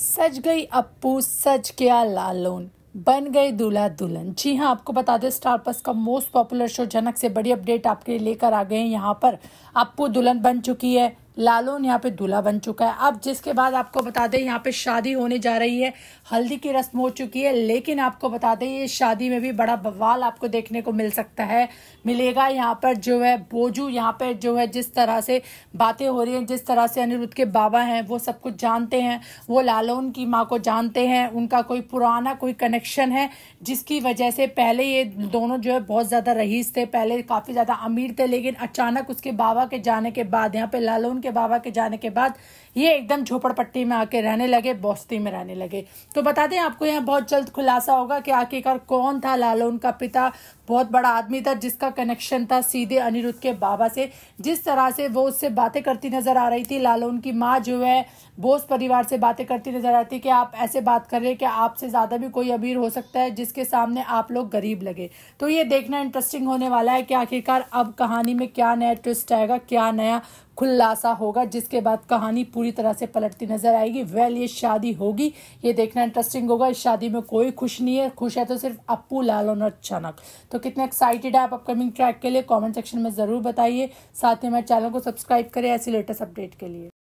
सज गई अपू सज गया लालोन बन गए दूल्हा दुल्हन जी हाँ आपको बता दें स्टार प्लस का मोस्ट पॉपुलर शो जनक से बड़ी अपडेट आपके लिए लेकर आ गए हैं यहाँ पर अपू दुल्हन बन चुकी है लालोन यहाँ पे दूल्हा बन चुका है अब जिसके बाद आपको बता दें यहाँ पे शादी होने जा रही है हल्दी की रस्म हो चुकी है लेकिन आपको बता दें ये शादी में भी बड़ा बवाल आपको देखने को मिल सकता है मिलेगा यहाँ पर जो है बोजू यहाँ पर जो है जिस तरह से बातें हो रही हैं जिस तरह से अनिरुद्ध के बाबा हैं वो सब कुछ जानते हैं वो लालोन की माँ को जानते हैं उनका कोई पुराना कोई कनेक्शन है जिसकी वजह से पहले ये दोनों जो है बहुत ज़्यादा रहीस थे पहले काफ़ी ज़्यादा अमीर थे लेकिन अचानक उसके बाबा के जाने के बाद यहाँ पे लालोन के उनके बाबा के जाने के बाद ये एकदम झोपड़पट्टी में आके रहने लगे बौस्ती में रहने लगे तो बता दें आपको यहाँ बहुत जल्द खुलासा होगा कि आखिरकार कौन था लालो उनका पिता बहुत बड़ा आदमी था जिसका कनेक्शन था सीधे अनिरुद्ध के बाबा से जिस तरह से वो उससे बातें करती नजर आ रही थी लालो उनकी माँ जो है बोस परिवार से बातें करती नजर आती थी कि आप ऐसे बात कर रहे हैं कि आपसे ज़्यादा भी कोई अमीर हो सकता है जिसके सामने आप लोग गरीब लगे तो ये देखना इंटरेस्टिंग होने वाला है कि आखिरकार अब कहानी में क्या नया ट्विस्ट आएगा क्या नया खुलासा होगा जिसके बाद कहानी पूरी तरह से पलटती नजर आएगी वेल ये शादी होगी ये देखना इंटरेस्टिंग होगा इस शादी में कोई खुश नहीं है खुश है तो सिर्फ अपू लालन और चनक तो कितने एक्साइटेड है आप अपकमिंग ट्रैक के लिए कॉमेंट सेक्शन में ज़रूर बताइए साथ ही हमारे चैनल को सब्सक्राइब करें ऐसी लेटेस्ट अपडेट के लिए